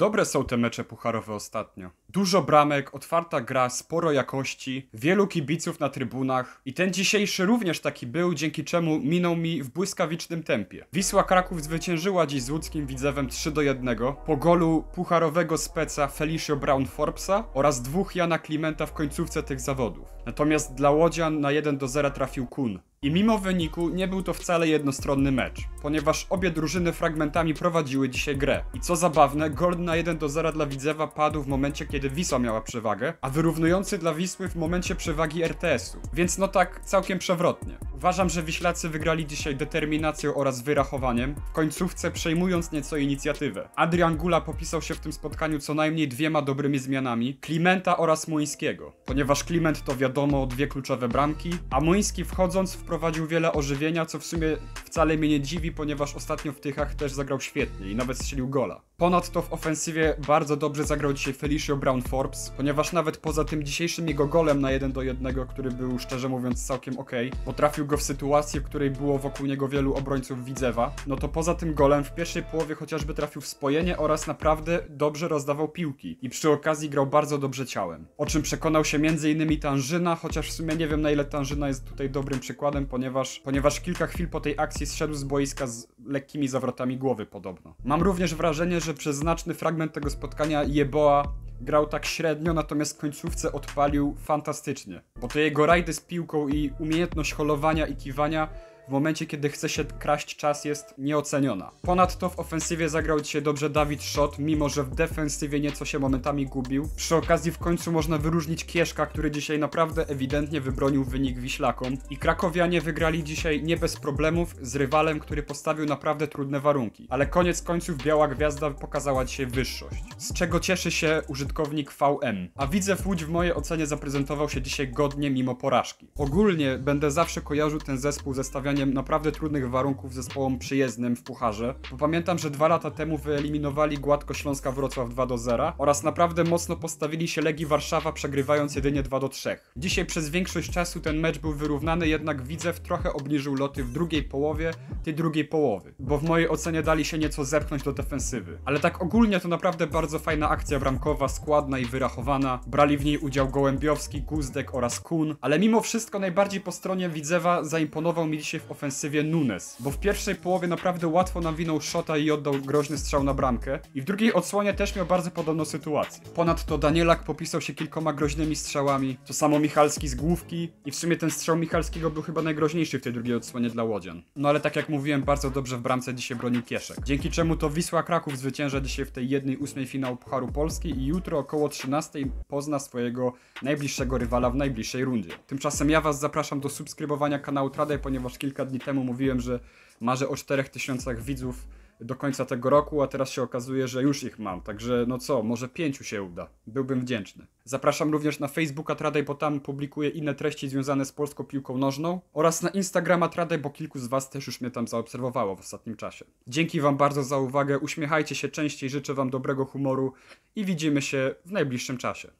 Dobre są te mecze pucharowe ostatnio. Dużo bramek, otwarta gra, sporo jakości, wielu kibiców na trybunach i ten dzisiejszy również taki był, dzięki czemu minął mi w błyskawicznym tempie. Wisła Kraków zwyciężyła dziś z łódzkim Widzewem 3 do 1 po golu pucharowego speca Felicio Brown Forbesa oraz dwóch Jana Klimenta w końcówce tych zawodów. Natomiast dla Łodzian na 1 do 0 trafił Kun. I mimo wyniku nie był to wcale jednostronny mecz, ponieważ obie drużyny fragmentami prowadziły dzisiaj grę. I co zabawne, gol na 1 do 0 dla Widzewa padł w momencie, kiedy Wisła miała przewagę, a wyrównujący dla Wisły w momencie przewagi RTS-u. Więc no tak, całkiem przewrotnie. Uważam, że Wiślacy wygrali dzisiaj determinacją oraz wyrachowaniem, w końcówce przejmując nieco inicjatywę. Adrian Gula popisał się w tym spotkaniu co najmniej dwiema dobrymi zmianami, Klimenta oraz Muńskiego, ponieważ Kliment to wiadomo dwie kluczowe bramki, a Muński wchodząc w wprowadził wiele ożywienia, co w sumie wcale mnie nie dziwi, ponieważ ostatnio w Tychach też zagrał świetnie i nawet strzelił gola. Ponadto w ofensywie bardzo dobrze zagrał dzisiaj Felicio Brown Forbes, ponieważ nawet poza tym dzisiejszym jego golem na 1 do 1, który był szczerze mówiąc całkiem ok, potrafił go w sytuacji, w której było wokół niego wielu obrońców Widzewa, no to poza tym golem w pierwszej połowie chociażby trafił w spojenie oraz naprawdę dobrze rozdawał piłki i przy okazji grał bardzo dobrze ciałem. O czym przekonał się m.in. Tanżyna, chociaż w sumie nie wiem na ile Tanżyna jest tutaj dobrym przykładem, ponieważ, ponieważ kilka chwil po tej akcji zszedł z boiska z lekkimi zawrotami głowy podobno. Mam również wrażenie, że że przez znaczny fragment tego spotkania Jeboa grał tak średnio, natomiast w końcówce odpalił fantastycznie. Bo te jego rajdy z piłką i umiejętność holowania i kiwania w momencie, kiedy chce się kraść czas, jest nieoceniona. Ponadto w ofensywie zagrał dzisiaj dobrze Dawid Schott, mimo że w defensywie nieco się momentami gubił. Przy okazji w końcu można wyróżnić Kieszka, który dzisiaj naprawdę ewidentnie wybronił wynik Wiślakom. I Krakowianie wygrali dzisiaj nie bez problemów z rywalem, który postawił naprawdę trudne warunki. Ale koniec końców Biała Gwiazda pokazała dzisiaj wyższość. Z czego cieszy się użytkownik VM. A widzę Łódź w mojej ocenie zaprezentował się dzisiaj godnie mimo porażki. Ogólnie będę zawsze kojarzył ten zespół zestawiany naprawdę trudnych warunków zespołom przyjezdnym w Pucharze, bo pamiętam, że dwa lata temu wyeliminowali gładko Śląska Wrocław 2 do 0 oraz naprawdę mocno postawili się Legii Warszawa przegrywając jedynie 2 do 3. Dzisiaj przez większość czasu ten mecz był wyrównany, jednak Widzew trochę obniżył loty w drugiej połowie tej drugiej połowy, bo w mojej ocenie dali się nieco zepchnąć do defensywy. Ale tak ogólnie to naprawdę bardzo fajna akcja bramkowa, składna i wyrachowana. Brali w niej udział Gołębiowski, Guzdek oraz Kun, ale mimo wszystko najbardziej po stronie Widzewa zaimponował mi dzisiaj w ofensywie Nunes, bo w pierwszej połowie naprawdę łatwo nawinął shota i oddał groźny strzał na bramkę i w drugiej odsłonie też miał bardzo podobną sytuację. Ponadto Danielak popisał się kilkoma groźnymi strzałami, to samo Michalski z główki i w sumie ten strzał Michalskiego był chyba najgroźniejszy w tej drugiej odsłonie dla Łodzian. No ale tak jak mówiłem, bardzo dobrze w bramce dzisiaj bronił Kieszek, dzięki czemu to Wisła Kraków zwycięża dzisiaj w tej jednej ósmej finału Pucharu Polski i jutro około 13 pozna swojego najbliższego rywala w najbliższej rundzie. Tymczasem ja was zapraszam do subskrybowania kanału Traday, ponieważ kilka kilka dni temu mówiłem, że marzę o 4000 widzów do końca tego roku, a teraz się okazuje, że już ich mam. Także no co, może pięciu się uda. Byłbym wdzięczny. Zapraszam również na Facebooka Tradej, bo tam publikuję inne treści związane z polską piłką nożną oraz na Instagrama Tradej, bo kilku z Was też już mnie tam zaobserwowało w ostatnim czasie. Dzięki Wam bardzo za uwagę, uśmiechajcie się częściej, życzę Wam dobrego humoru i widzimy się w najbliższym czasie.